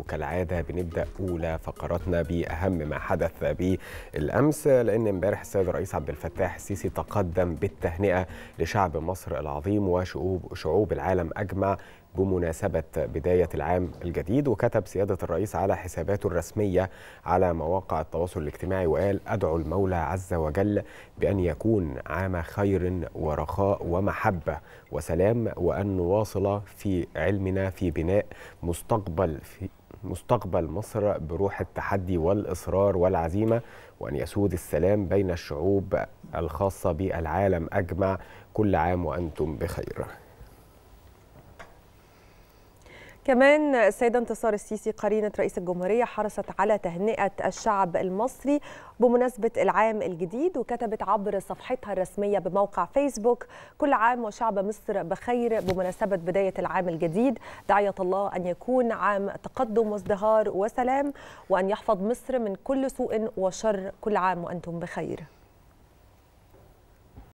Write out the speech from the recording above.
وكالعادة بنبدأ أولى فقراتنا بأهم ما حدث بالأمس لأن امبارح السيد الرئيس عبد الفتاح السيسي تقدم بالتهنئة لشعب مصر العظيم وشعوب شعوب العالم أجمع بمناسبة بداية العام الجديد وكتب سيادة الرئيس على حساباته الرسمية على مواقع التواصل الاجتماعي وقال أدعو المولى عز وجل بأن يكون عام خير ورخاء ومحبة وسلام وأن نواصل في علمنا في بناء مستقبل في مستقبل مصر بروح التحدي والإصرار والعزيمة وأن يسود السلام بين الشعوب الخاصة بالعالم أجمع كل عام وأنتم بخير كمان السيدة انتصار السيسي قرينة رئيس الجمهورية حرصت على تهنئة الشعب المصري بمناسبة العام الجديد وكتبت عبر صفحتها الرسمية بموقع فيسبوك كل عام وشعب مصر بخير بمناسبة بداية العام الجديد دعية الله أن يكون عام تقدم وازدهار وسلام وأن يحفظ مصر من كل سوء وشر كل عام وأنتم بخير